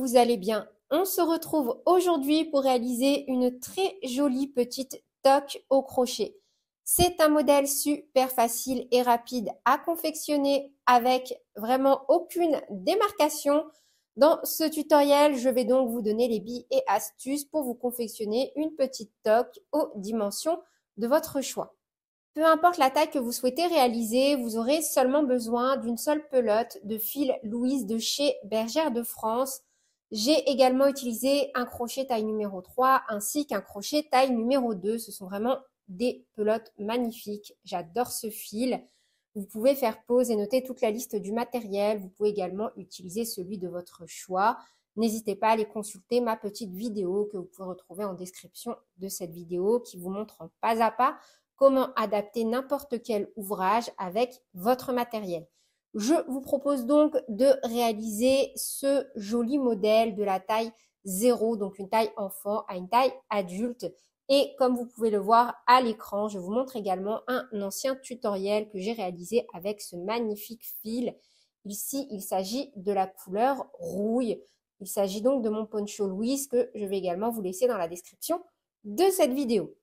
vous allez bien. On se retrouve aujourd'hui pour réaliser une très jolie petite toque au crochet. C'est un modèle super facile et rapide à confectionner avec vraiment aucune démarcation. Dans ce tutoriel, je vais donc vous donner les billes et astuces pour vous confectionner une petite toque aux dimensions de votre choix. Peu importe la taille que vous souhaitez réaliser, vous aurez seulement besoin d'une seule pelote de fil Louise de chez Bergère de France j'ai également utilisé un crochet taille numéro 3 ainsi qu'un crochet taille numéro 2. Ce sont vraiment des pelotes magnifiques. J'adore ce fil. Vous pouvez faire pause et noter toute la liste du matériel. Vous pouvez également utiliser celui de votre choix. N'hésitez pas à aller consulter ma petite vidéo que vous pouvez retrouver en description de cette vidéo qui vous montre en pas à pas comment adapter n'importe quel ouvrage avec votre matériel. Je vous propose donc de réaliser ce joli modèle de la taille 0, donc une taille enfant à une taille adulte. Et comme vous pouvez le voir à l'écran, je vous montre également un ancien tutoriel que j'ai réalisé avec ce magnifique fil. Ici, il s'agit de la couleur rouille. Il s'agit donc de mon poncho Louise que je vais également vous laisser dans la description de cette vidéo.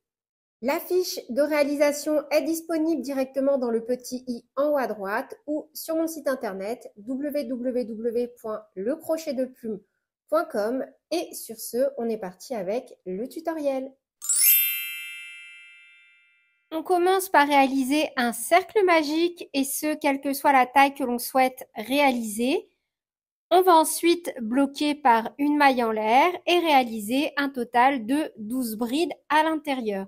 La fiche de réalisation est disponible directement dans le petit i en haut à droite ou sur mon site internet www.lecrochetdeplume.com et sur ce, on est parti avec le tutoriel. On commence par réaliser un cercle magique et ce, quelle que soit la taille que l'on souhaite réaliser. On va ensuite bloquer par une maille en l'air et réaliser un total de 12 brides à l'intérieur.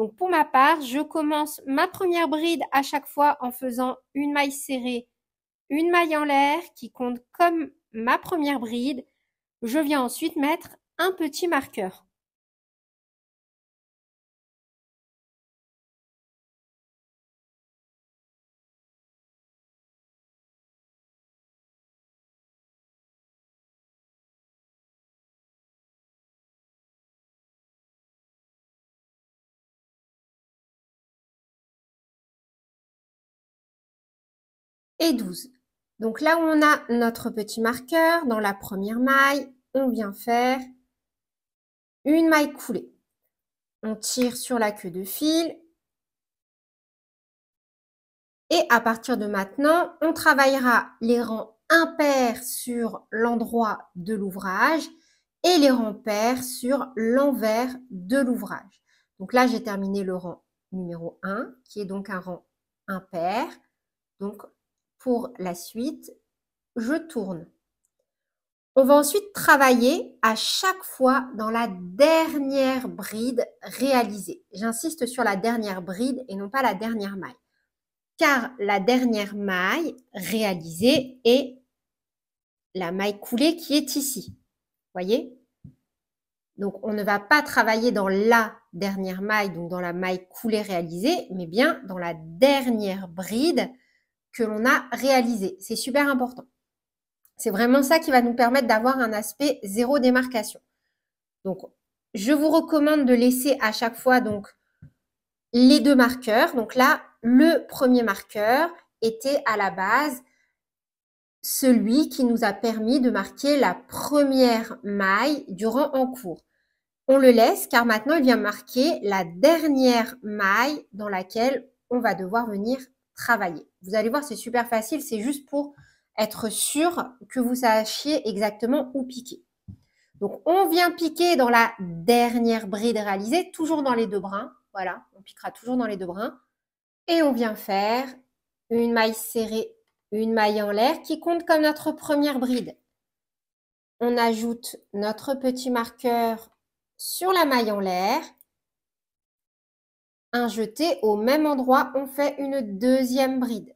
Donc pour ma part, je commence ma première bride à chaque fois en faisant une maille serrée, une maille en l'air qui compte comme ma première bride. Je viens ensuite mettre un petit marqueur. et 12. Donc là où on a notre petit marqueur, dans la première maille, on vient faire une maille coulée. On tire sur la queue de fil. Et à partir de maintenant, on travaillera les rangs impairs sur l'endroit de l'ouvrage et les rangs pairs sur l'envers de l'ouvrage. Donc là, j'ai terminé le rang numéro 1, qui est donc un rang impair. Donc pour la suite, je tourne. On va ensuite travailler à chaque fois dans la dernière bride réalisée. J'insiste sur la dernière bride et non pas la dernière maille. Car la dernière maille réalisée est la maille coulée qui est ici. Vous Voyez Donc on ne va pas travailler dans la dernière maille, donc dans la maille coulée réalisée, mais bien dans la dernière bride que l'on a réalisé. C'est super important. C'est vraiment ça qui va nous permettre d'avoir un aspect zéro démarcation. Donc, je vous recommande de laisser à chaque fois donc les deux marqueurs. Donc là, le premier marqueur était à la base celui qui nous a permis de marquer la première maille durant en cours. On le laisse car maintenant il vient marquer la dernière maille dans laquelle on va devoir venir travailler. Vous allez voir, c'est super facile. C'est juste pour être sûr que vous sachiez exactement où piquer. Donc, on vient piquer dans la dernière bride réalisée, toujours dans les deux brins. Voilà, on piquera toujours dans les deux brins. Et on vient faire une maille serrée, une maille en l'air qui compte comme notre première bride. On ajoute notre petit marqueur sur la maille en l'air. Un jeté au même endroit, on fait une deuxième bride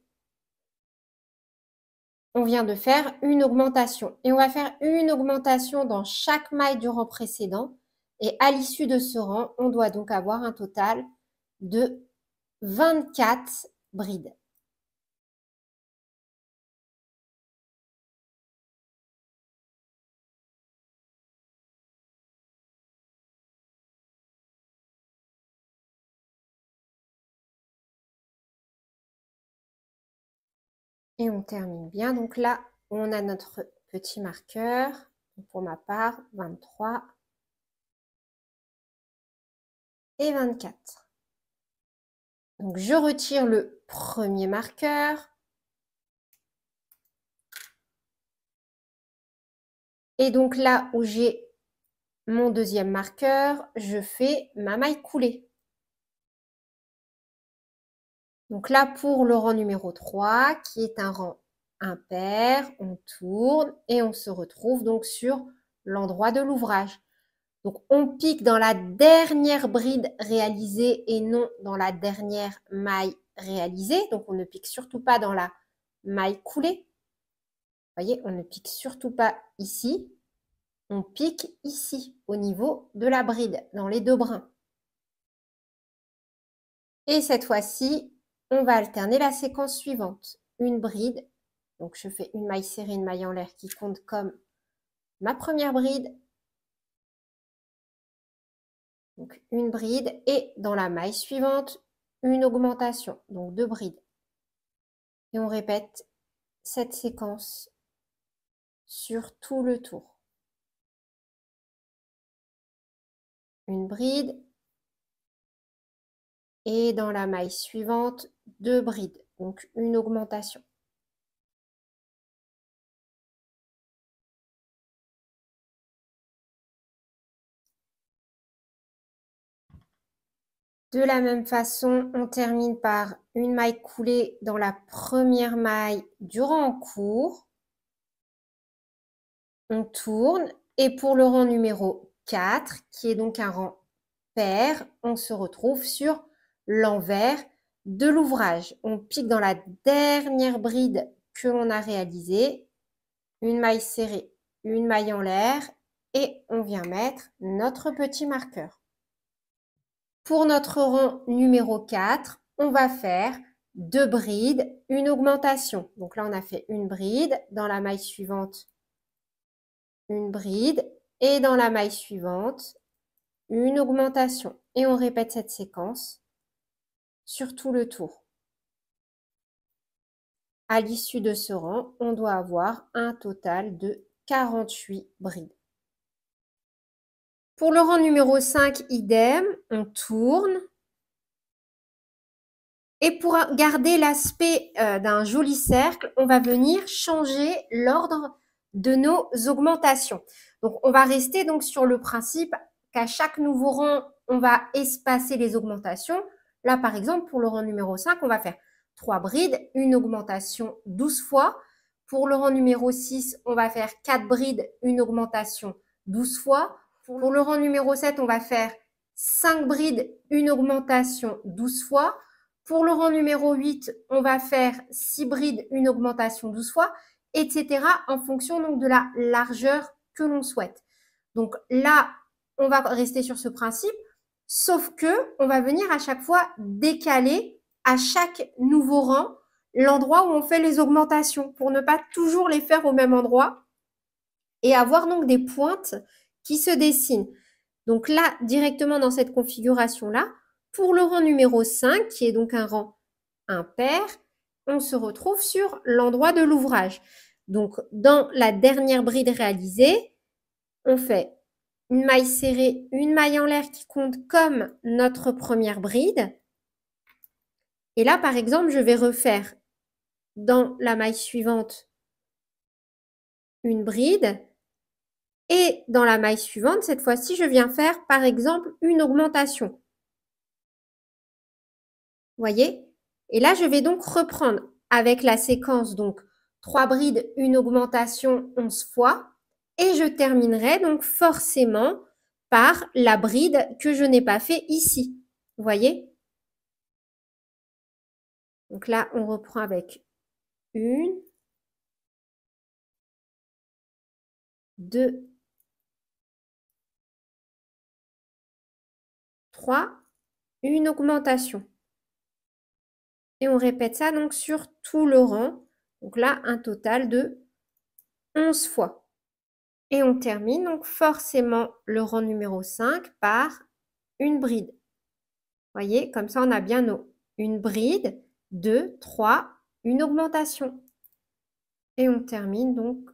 on vient de faire une augmentation. Et on va faire une augmentation dans chaque maille du rang précédent. Et à l'issue de ce rang, on doit donc avoir un total de 24 brides. Et on termine bien. Donc là, on a notre petit marqueur. Pour ma part, 23 et 24. Donc je retire le premier marqueur. Et donc là où j'ai mon deuxième marqueur, je fais ma maille coulée. Donc là, pour le rang numéro 3, qui est un rang impair, on tourne et on se retrouve donc sur l'endroit de l'ouvrage. Donc on pique dans la dernière bride réalisée et non dans la dernière maille réalisée. Donc on ne pique surtout pas dans la maille coulée. Vous voyez, on ne pique surtout pas ici. On pique ici, au niveau de la bride, dans les deux brins. Et cette fois-ci, on va alterner la séquence suivante. Une bride, donc je fais une maille serrée, une maille en l'air qui compte comme ma première bride. Donc une bride et dans la maille suivante, une augmentation, donc deux brides. Et on répète cette séquence sur tout le tour. Une bride et dans la maille suivante, deux brides, donc une augmentation. De la même façon, on termine par une maille coulée dans la première maille rang en cours. On tourne et pour le rang numéro 4, qui est donc un rang pair, on se retrouve sur l'envers de l'ouvrage. On pique dans la dernière bride que l'on a réalisée, une maille serrée, une maille en l'air et on vient mettre notre petit marqueur. Pour notre rang numéro 4, on va faire deux brides, une augmentation. Donc là, on a fait une bride, dans la maille suivante, une bride, et dans la maille suivante, une augmentation. Et on répète cette séquence sur tout le tour. À l'issue de ce rang, on doit avoir un total de 48 brides. Pour le rang numéro 5, idem, on tourne. Et pour garder l'aspect euh, d'un joli cercle, on va venir changer l'ordre de nos augmentations. Donc, on va rester donc sur le principe qu'à chaque nouveau rang, on va espacer les augmentations. Là, par exemple, pour le rang numéro 5, on va faire 3 brides, une augmentation 12 fois. Pour le rang numéro 6, on va faire 4 brides, une augmentation 12 fois. Pour le rang numéro 7, on va faire 5 brides, une augmentation 12 fois. Pour le rang numéro 8, on va faire 6 brides, une augmentation 12 fois, etc. en fonction donc de la largeur que l'on souhaite. Donc là, on va rester sur ce principe. Sauf que on va venir à chaque fois décaler à chaque nouveau rang l'endroit où on fait les augmentations pour ne pas toujours les faire au même endroit et avoir donc des pointes qui se dessinent. Donc là, directement dans cette configuration-là, pour le rang numéro 5, qui est donc un rang impair, on se retrouve sur l'endroit de l'ouvrage. Donc dans la dernière bride réalisée, on fait une maille serrée, une maille en l'air qui compte comme notre première bride. Et là, par exemple, je vais refaire dans la maille suivante une bride. Et dans la maille suivante, cette fois-ci, je viens faire, par exemple, une augmentation. Voyez Et là, je vais donc reprendre avec la séquence, donc, trois brides, une augmentation 11 fois. Et je terminerai donc forcément par la bride que je n'ai pas fait ici. Vous voyez Donc là, on reprend avec une, deux, trois, une augmentation. Et on répète ça donc sur tout le rang. Donc là, un total de 11 fois. Et on termine donc forcément le rang numéro 5 par une bride. Voyez, comme ça on a bien nos une bride, 2, 3, une augmentation. Et on termine donc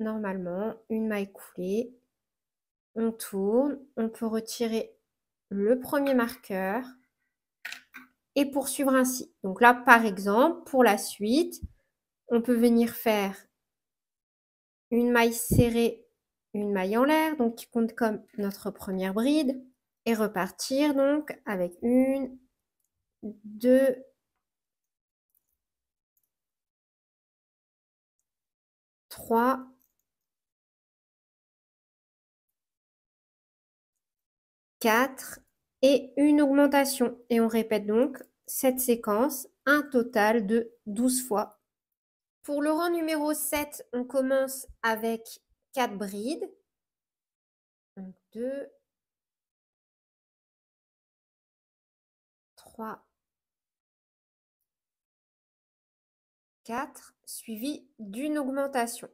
normalement une maille coulée. On tourne, on peut retirer le premier marqueur et poursuivre ainsi. Donc là, par exemple, pour la suite, on peut venir faire une maille serrée une maille en l'air, donc qui compte comme notre première bride, et repartir donc avec une, deux, trois, quatre, et une augmentation. Et on répète donc cette séquence un total de 12 fois. Pour le rang numéro 7, on commence avec 4 brides. Donc 2, 3, 4, suivi d'une augmentation.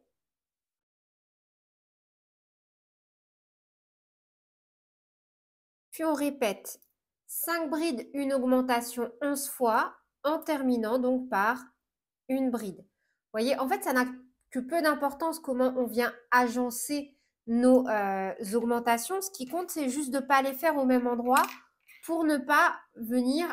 Puis on répète 5 brides, une augmentation 11 fois en terminant donc par une bride. Vous voyez, en fait, ça n'a que peu d'importance comment on vient agencer nos euh, augmentations. Ce qui compte, c'est juste de ne pas les faire au même endroit pour ne pas venir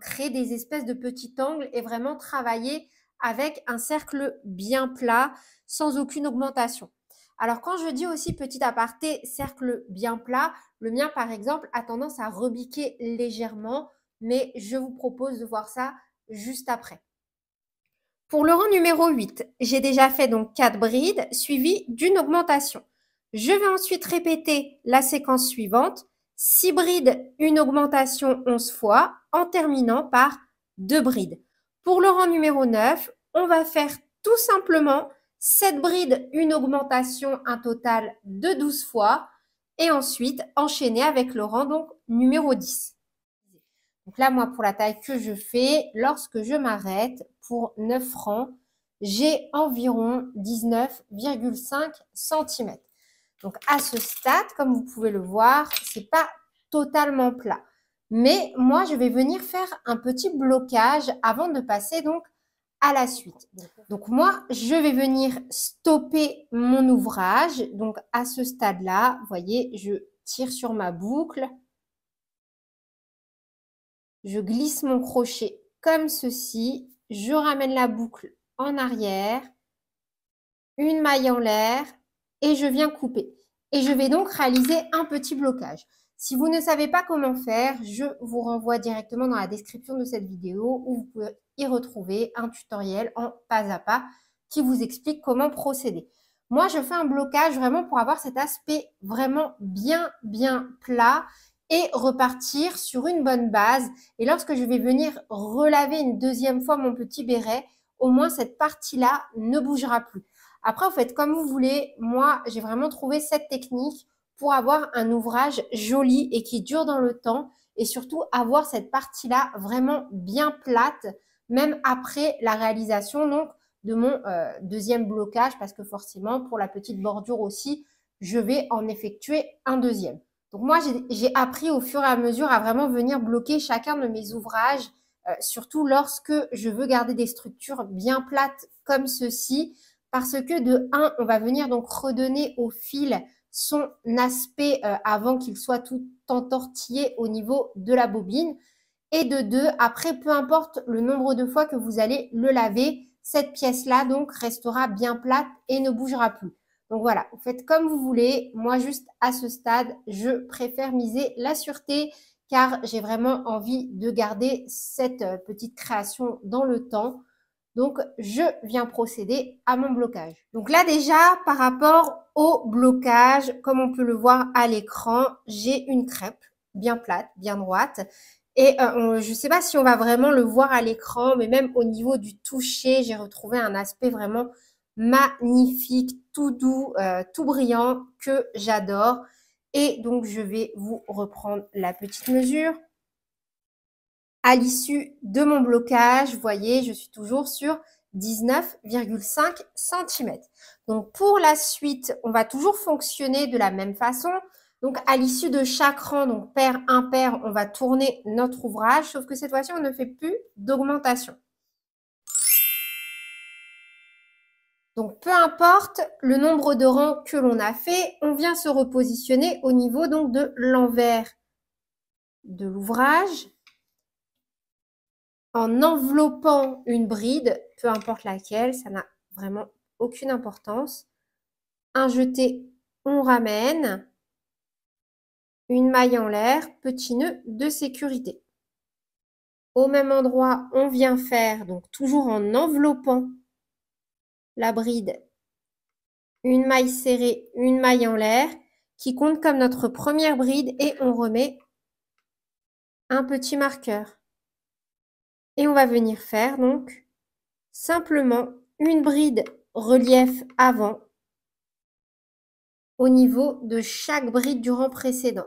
créer des espèces de petits angles et vraiment travailler avec un cercle bien plat, sans aucune augmentation. Alors quand je dis aussi petit aparté, cercle bien plat, le mien par exemple a tendance à rebiquer légèrement, mais je vous propose de voir ça juste après. Pour le rang numéro 8, j'ai déjà fait donc 4 brides suivies d'une augmentation. Je vais ensuite répéter la séquence suivante. 6 brides, une augmentation 11 fois en terminant par 2 brides. Pour le rang numéro 9, on va faire tout simplement 7 brides, une augmentation, un total de 12 fois et ensuite enchaîner avec le rang donc numéro 10. Donc là, moi, pour la taille que je fais, lorsque je m'arrête pour 9 francs, j'ai environ 19,5 cm. Donc à ce stade, comme vous pouvez le voir, ce n'est pas totalement plat. Mais moi, je vais venir faire un petit blocage avant de passer donc à la suite. Donc moi, je vais venir stopper mon ouvrage. Donc à ce stade-là, vous voyez, je tire sur ma boucle je glisse mon crochet comme ceci, je ramène la boucle en arrière, une maille en l'air et je viens couper. Et je vais donc réaliser un petit blocage. Si vous ne savez pas comment faire, je vous renvoie directement dans la description de cette vidéo où vous pouvez y retrouver un tutoriel en pas à pas qui vous explique comment procéder. Moi, je fais un blocage vraiment pour avoir cet aspect vraiment bien, bien plat et repartir sur une bonne base. Et lorsque je vais venir relaver une deuxième fois mon petit béret, au moins cette partie-là ne bougera plus. Après, vous faites comme vous voulez. Moi, j'ai vraiment trouvé cette technique pour avoir un ouvrage joli et qui dure dans le temps et surtout avoir cette partie-là vraiment bien plate, même après la réalisation donc de mon euh, deuxième blocage, parce que forcément, pour la petite bordure aussi, je vais en effectuer un deuxième. Donc moi, j'ai appris au fur et à mesure à vraiment venir bloquer chacun de mes ouvrages, euh, surtout lorsque je veux garder des structures bien plates comme ceci, parce que de un, on va venir donc redonner au fil son aspect euh, avant qu'il soit tout entortillé au niveau de la bobine. Et de deux, après, peu importe le nombre de fois que vous allez le laver, cette pièce-là donc restera bien plate et ne bougera plus. Donc voilà, vous faites comme vous voulez. Moi, juste à ce stade, je préfère miser la sûreté car j'ai vraiment envie de garder cette euh, petite création dans le temps. Donc, je viens procéder à mon blocage. Donc là déjà, par rapport au blocage, comme on peut le voir à l'écran, j'ai une crêpe bien plate, bien droite. Et euh, je ne sais pas si on va vraiment le voir à l'écran, mais même au niveau du toucher, j'ai retrouvé un aspect vraiment magnifique, tout doux, euh, tout brillant que j'adore. Et donc, je vais vous reprendre la petite mesure. À l'issue de mon blocage, vous voyez, je suis toujours sur 19,5 cm. Donc, pour la suite, on va toujours fonctionner de la même façon. Donc, à l'issue de chaque rang, donc paire, impair, on va tourner notre ouvrage, sauf que cette fois-ci, on ne fait plus d'augmentation. Donc, peu importe le nombre de rangs que l'on a fait, on vient se repositionner au niveau donc de l'envers de l'ouvrage en enveloppant une bride, peu importe laquelle, ça n'a vraiment aucune importance. Un jeté, on ramène. Une maille en l'air, petit nœud de sécurité. Au même endroit, on vient faire, donc toujours en enveloppant la bride, une maille serrée, une maille en l'air, qui compte comme notre première bride et on remet un petit marqueur. Et on va venir faire donc simplement une bride relief avant au niveau de chaque bride du rang précédent.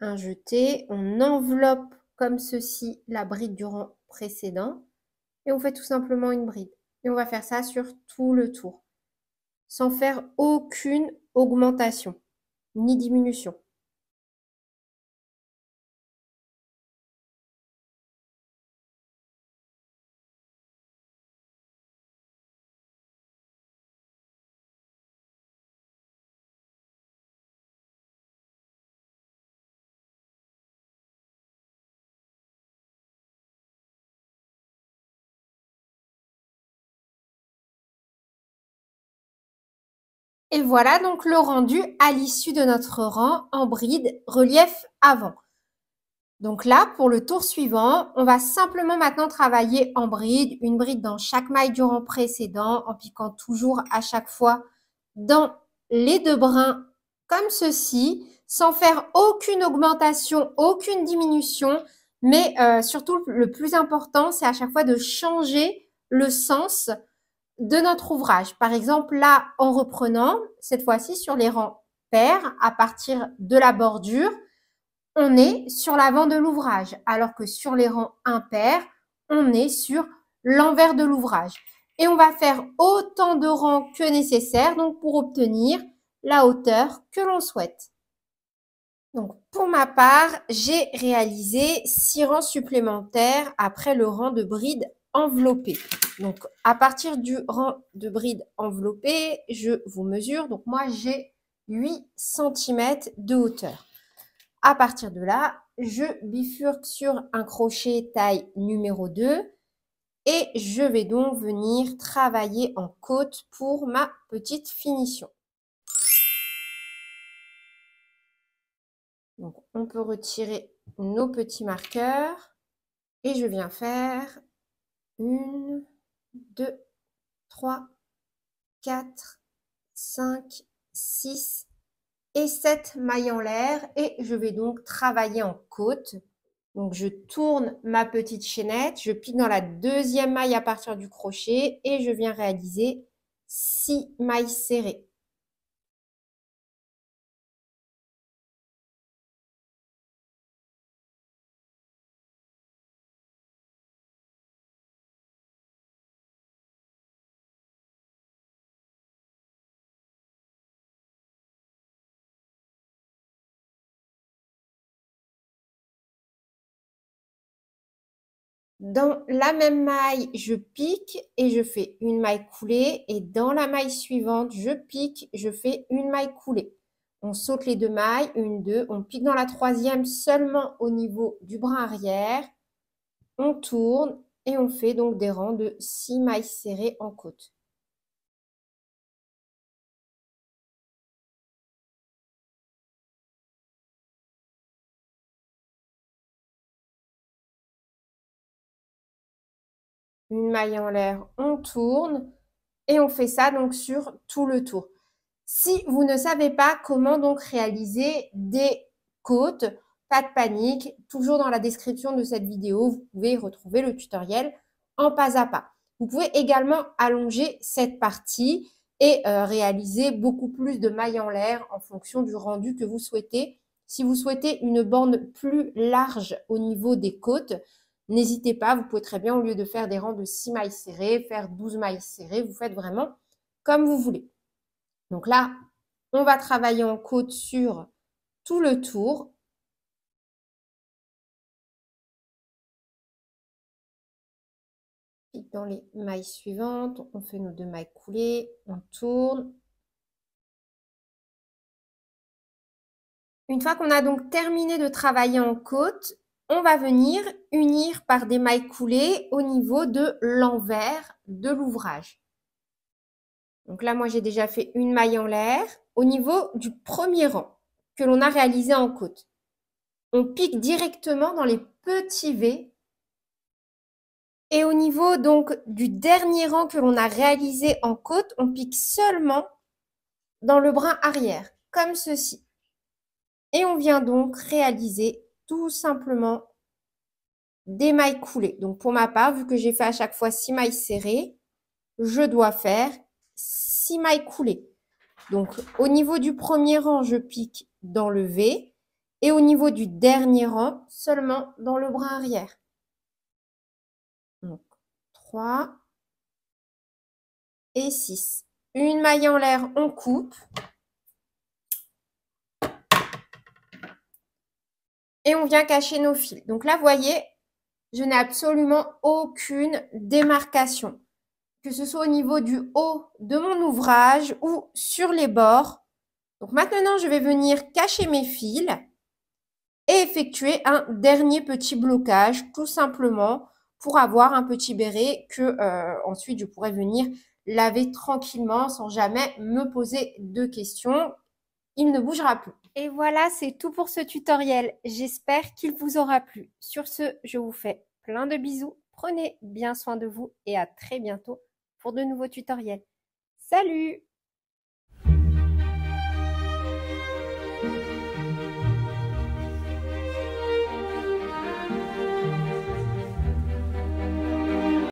un jeté, on enveloppe comme ceci la bride du rang précédent et on fait tout simplement une bride. Et on va faire ça sur tout le tour, sans faire aucune augmentation ni diminution. Et voilà donc le rendu à l'issue de notre rang en bride relief avant. Donc là, pour le tour suivant, on va simplement maintenant travailler en bride, une bride dans chaque maille du rang précédent, en piquant toujours à chaque fois dans les deux brins comme ceci, sans faire aucune augmentation, aucune diminution, mais euh, surtout le plus important, c'est à chaque fois de changer le sens de notre ouvrage. Par exemple, là, en reprenant, cette fois-ci sur les rangs pairs, à partir de la bordure, on est sur l'avant de l'ouvrage, alors que sur les rangs impairs, on est sur l'envers de l'ouvrage. Et on va faire autant de rangs que nécessaire, donc pour obtenir la hauteur que l'on souhaite. Donc, pour ma part, j'ai réalisé six rangs supplémentaires après le rang de bride Enveloppé. Donc, à partir du rang de bride enveloppé, je vous mesure. Donc, moi, j'ai 8 cm de hauteur. À partir de là, je bifurque sur un crochet taille numéro 2 et je vais donc venir travailler en côte pour ma petite finition. Donc, on peut retirer nos petits marqueurs et je viens faire 1, 2, 3, 4, 5, 6 et 7 mailles en l'air. Et je vais donc travailler en côte. Donc je tourne ma petite chaînette, je pique dans la deuxième maille à partir du crochet et je viens réaliser 6 mailles serrées. Dans la même maille, je pique et je fais une maille coulée. Et dans la maille suivante, je pique, je fais une maille coulée. On saute les deux mailles, une, deux. On pique dans la troisième seulement au niveau du bras arrière. On tourne et on fait donc des rangs de 6 mailles serrées en côte. une maille en l'air, on tourne et on fait ça donc sur tout le tour. Si vous ne savez pas comment donc réaliser des côtes, pas de panique, toujours dans la description de cette vidéo, vous pouvez retrouver le tutoriel en pas à pas. Vous pouvez également allonger cette partie et euh, réaliser beaucoup plus de mailles en l'air en fonction du rendu que vous souhaitez. Si vous souhaitez une bande plus large au niveau des côtes, N'hésitez pas, vous pouvez très bien, au lieu de faire des rangs de 6 mailles serrées, faire 12 mailles serrées, vous faites vraiment comme vous voulez. Donc là, on va travailler en côte sur tout le tour. Dans les mailles suivantes, on fait nos deux mailles coulées, on tourne, Une fois qu'on a donc terminé de travailler en côte, on va venir unir par des mailles coulées au niveau de l'envers de l'ouvrage. Donc là, moi, j'ai déjà fait une maille en l'air au niveau du premier rang que l'on a réalisé en côte. On pique directement dans les petits V. Et au niveau donc du dernier rang que l'on a réalisé en côte, on pique seulement dans le brin arrière, comme ceci. Et on vient donc réaliser tout simplement des mailles coulées. Donc pour ma part, vu que j'ai fait à chaque fois 6 mailles serrées, je dois faire 6 mailles coulées. Donc au niveau du premier rang, je pique dans le V et au niveau du dernier rang, seulement dans le bras arrière. Donc 3 et 6. Une maille en l'air, on coupe. et on vient cacher nos fils. Donc là, vous voyez, je n'ai absolument aucune démarcation, que ce soit au niveau du haut de mon ouvrage ou sur les bords. Donc maintenant, je vais venir cacher mes fils et effectuer un dernier petit blocage, tout simplement pour avoir un petit béret que euh, ensuite je pourrais venir laver tranquillement sans jamais me poser de questions. Il ne bougera plus. Et voilà, c'est tout pour ce tutoriel. J'espère qu'il vous aura plu. Sur ce, je vous fais plein de bisous. Prenez bien soin de vous et à très bientôt pour de nouveaux tutoriels. Salut